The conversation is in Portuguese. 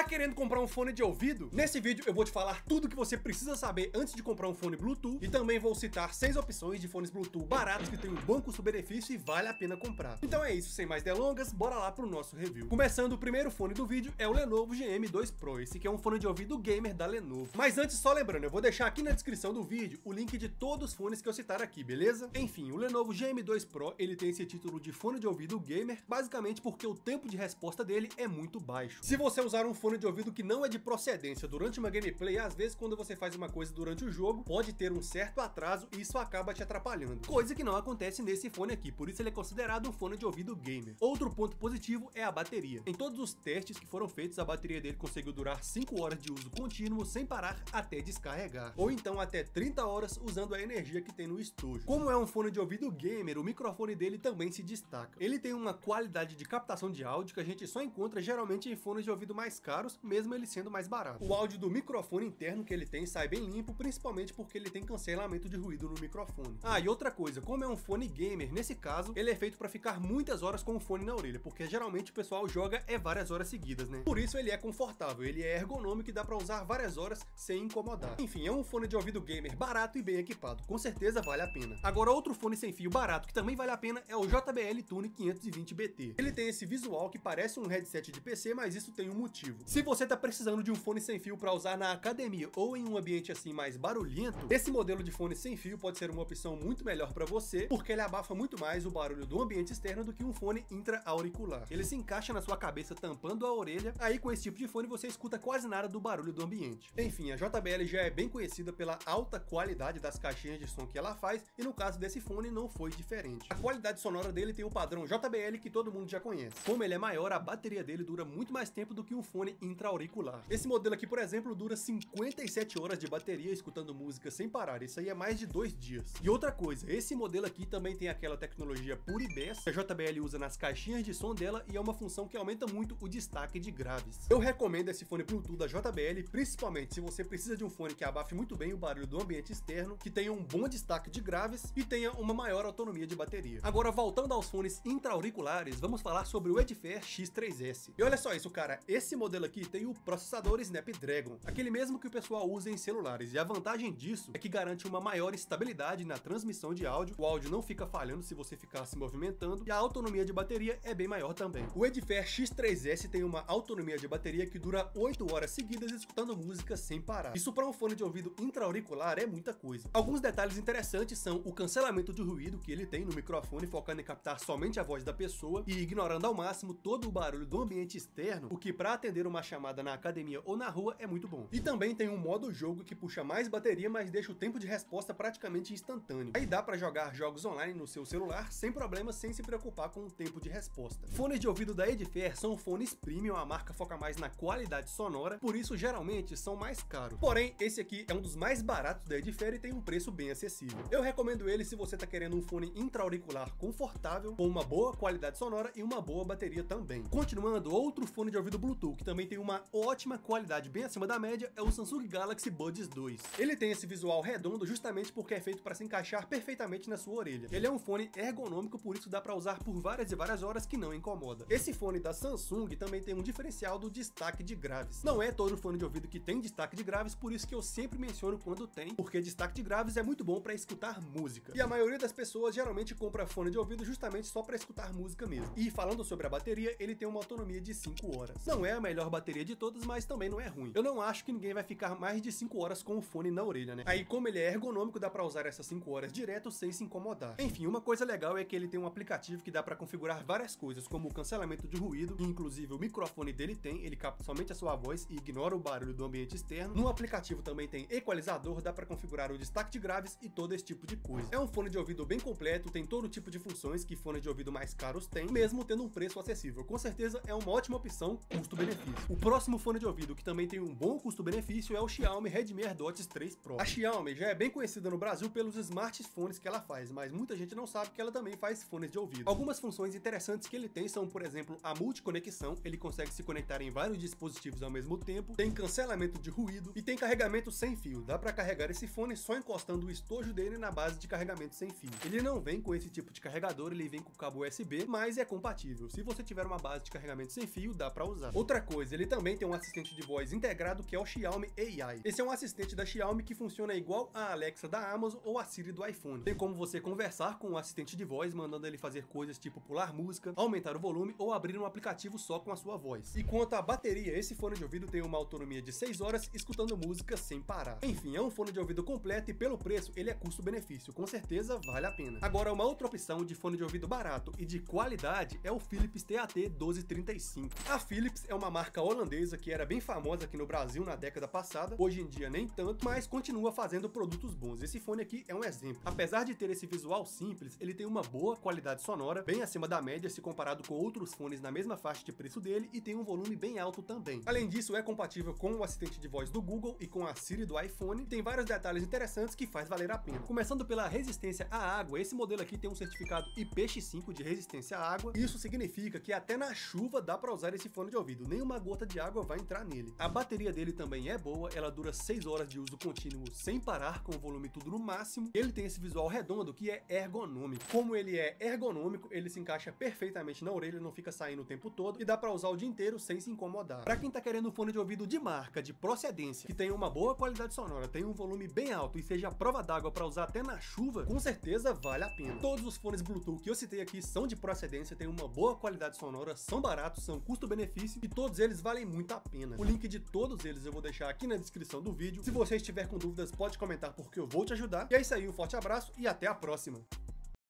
Tá querendo comprar um fone de ouvido? Nesse vídeo eu vou te falar tudo que você precisa saber antes de comprar um fone Bluetooth e também vou citar seis opções de fones Bluetooth baratos que tem um bom custo-benefício e vale a pena comprar. Então é isso, sem mais delongas, bora lá pro nosso review. Começando o primeiro fone do vídeo é o Lenovo GM2 Pro, esse que é um fone de ouvido gamer da Lenovo. Mas antes, só lembrando, eu vou deixar aqui na descrição do vídeo o link de todos os fones que eu citar aqui, beleza? Enfim, o Lenovo GM2 Pro, ele tem esse título de fone de ouvido gamer, basicamente porque o tempo de resposta dele é muito baixo. Se você usar um fone fone de ouvido que não é de procedência durante uma gameplay, às vezes quando você faz uma coisa durante o jogo, pode ter um certo atraso e isso acaba te atrapalhando. Coisa que não acontece nesse fone aqui, por isso ele é considerado um fone de ouvido gamer. Outro ponto positivo é a bateria. Em todos os testes que foram feitos, a bateria dele conseguiu durar 5 horas de uso contínuo sem parar até descarregar, ou então até 30 horas usando a energia que tem no estojo. Como é um fone de ouvido gamer, o microfone dele também se destaca. Ele tem uma qualidade de captação de áudio que a gente só encontra geralmente em fones de ouvido mais caros caros, mesmo ele sendo mais barato. O áudio do microfone interno que ele tem sai bem limpo, principalmente porque ele tem cancelamento de ruído no microfone. Ah, e outra coisa, como é um fone gamer, nesse caso, ele é feito para ficar muitas horas com o fone na orelha, porque geralmente o pessoal joga é várias horas seguidas, né? Por isso ele é confortável, ele é ergonômico e dá para usar várias horas sem incomodar. Enfim, é um fone de ouvido gamer barato e bem equipado, com certeza vale a pena. Agora outro fone sem fio barato que também vale a pena é o JBL Tune 520BT. Ele tem esse visual que parece um headset de PC, mas isso tem um motivo. Se você está precisando de um fone sem fio para usar na academia ou em um ambiente assim mais barulhento, esse modelo de fone sem fio pode ser uma opção muito melhor para você, porque ele abafa muito mais o barulho do ambiente externo do que um fone intra-auricular. Ele se encaixa na sua cabeça tampando a orelha, aí com esse tipo de fone você escuta quase nada do barulho do ambiente. Enfim, a JBL já é bem conhecida pela alta qualidade das caixinhas de som que ela faz, e no caso desse fone não foi diferente. A qualidade sonora dele tem o padrão JBL que todo mundo já conhece. Como ele é maior, a bateria dele dura muito mais tempo do que um fone fone intraauricular. Esse modelo aqui, por exemplo, dura 57 horas de bateria escutando música sem parar. Isso aí é mais de dois dias. E outra coisa, esse modelo aqui também tem aquela tecnologia Bass que a JBL usa nas caixinhas de som dela e é uma função que aumenta muito o destaque de graves. Eu recomendo esse fone Bluetooth da JBL, principalmente se você precisa de um fone que abafe muito bem o barulho do ambiente externo, que tenha um bom destaque de graves e tenha uma maior autonomia de bateria. Agora, voltando aos fones intraauriculares, vamos falar sobre o Edifier X3S. E olha só isso, cara, esse modelo modelo aqui tem o processador Snapdragon, aquele mesmo que o pessoal usa em celulares, e a vantagem disso é que garante uma maior estabilidade na transmissão de áudio, o áudio não fica falhando se você ficar se movimentando, e a autonomia de bateria é bem maior também. O Edifair X3S tem uma autonomia de bateria que dura 8 horas seguidas escutando música sem parar. Isso para um fone de ouvido intra-auricular é muita coisa. Alguns detalhes interessantes são o cancelamento de ruído que ele tem no microfone, focando em captar somente a voz da pessoa e ignorando ao máximo todo o barulho do ambiente externo, o que para atender uma chamada na academia ou na rua é muito bom. E também tem um modo jogo que puxa mais bateria, mas deixa o tempo de resposta praticamente instantâneo. Aí dá para jogar jogos online no seu celular sem problemas, sem se preocupar com o tempo de resposta. Fones de ouvido da Edifier são fones premium, a marca foca mais na qualidade sonora, por isso geralmente são mais caros. Porém, esse aqui é um dos mais baratos da Edifier e tem um preço bem acessível. Eu recomendo ele se você está querendo um fone intra-auricular confortável, com uma boa qualidade sonora e uma boa bateria também. Continuando, outro fone de ouvido Bluetooth que também também tem uma ótima qualidade bem acima da média é o Samsung Galaxy Buds 2. Ele tem esse visual redondo justamente porque é feito para se encaixar perfeitamente na sua orelha. Ele é um fone ergonômico, por isso dá para usar por várias e várias horas que não incomoda. Esse fone da Samsung também tem um diferencial do destaque de graves. Não é todo fone de ouvido que tem destaque de graves, por isso que eu sempre menciono quando tem, porque destaque de graves é muito bom para escutar música. E a maioria das pessoas geralmente compra fone de ouvido justamente só para escutar música mesmo. E falando sobre a bateria, ele tem uma autonomia de 5 horas. Não é a melhor bateria de todas, mas também não é ruim. Eu não acho que ninguém vai ficar mais de 5 horas com o fone na orelha, né? Aí, como ele é ergonômico, dá pra usar essas 5 horas direto sem se incomodar. Enfim, uma coisa legal é que ele tem um aplicativo que dá pra configurar várias coisas, como o cancelamento de ruído, que inclusive o microfone dele tem, ele capta somente a sua voz e ignora o barulho do ambiente externo. No aplicativo também tem equalizador, dá pra configurar o destaque de graves e todo esse tipo de coisa. É um fone de ouvido bem completo, tem todo tipo de funções que fones de ouvido mais caros têm, mesmo tendo um preço acessível. Com certeza é uma ótima opção custo-benefício. O próximo fone de ouvido que também tem um bom custo-benefício é o Xiaomi Redmi AirDots 3 Pro. A Xiaomi já é bem conhecida no Brasil pelos smartphones que ela faz, mas muita gente não sabe que ela também faz fones de ouvido. Algumas funções interessantes que ele tem são, por exemplo, a multiconexão, ele consegue se conectar em vários dispositivos ao mesmo tempo, tem cancelamento de ruído e tem carregamento sem fio. Dá para carregar esse fone só encostando o estojo dele na base de carregamento sem fio. Ele não vem com esse tipo de carregador, ele vem com cabo USB, mas é compatível. Se você tiver uma base de carregamento sem fio, dá para usar. Outra coisa ele também tem um assistente de voz integrado que é o Xiaomi AI. Esse é um assistente da Xiaomi que funciona igual a Alexa da Amazon ou a Siri do iPhone. Tem como você conversar com o assistente de voz, mandando ele fazer coisas tipo pular música, aumentar o volume ou abrir um aplicativo só com a sua voz. E quanto à bateria, esse fone de ouvido tem uma autonomia de 6 horas escutando música sem parar. Enfim, é um fone de ouvido completo e pelo preço ele é custo-benefício, com certeza vale a pena. Agora, uma outra opção de fone de ouvido barato e de qualidade é o Philips TAT 1235. A Philips é uma marca marca holandesa que era bem famosa aqui no Brasil na década passada, hoje em dia nem tanto, mas continua fazendo produtos bons. Esse fone aqui é um exemplo. Apesar de ter esse visual simples, ele tem uma boa qualidade sonora, bem acima da média se comparado com outros fones na mesma faixa de preço dele e tem um volume bem alto também. Além disso, é compatível com o assistente de voz do Google e com a Siri do iPhone, tem vários detalhes interessantes que faz valer a pena. Começando pela resistência à água, esse modelo aqui tem um certificado IPX5 de resistência à água, isso significa que até na chuva dá para usar esse fone de ouvido, nenhuma gota de água vai entrar nele. A bateria dele também é boa, ela dura 6 horas de uso contínuo sem parar, com o volume tudo no máximo. Ele tem esse visual redondo que é ergonômico. Como ele é ergonômico, ele se encaixa perfeitamente na orelha, não fica saindo o tempo todo e dá para usar o dia inteiro sem se incomodar. Para quem tá querendo fone de ouvido de marca, de procedência, que tenha uma boa qualidade sonora, tenha um volume bem alto e seja prova d'água para usar até na chuva, com certeza vale a pena. Todos os fones Bluetooth que eu citei aqui são de procedência, têm uma boa qualidade sonora, são baratos, são custo-benefício e todos eles eles valem muito a pena. O link de todos eles eu vou deixar aqui na descrição do vídeo. Se você estiver com dúvidas, pode comentar porque eu vou te ajudar. E é isso aí, um forte abraço e até a próxima!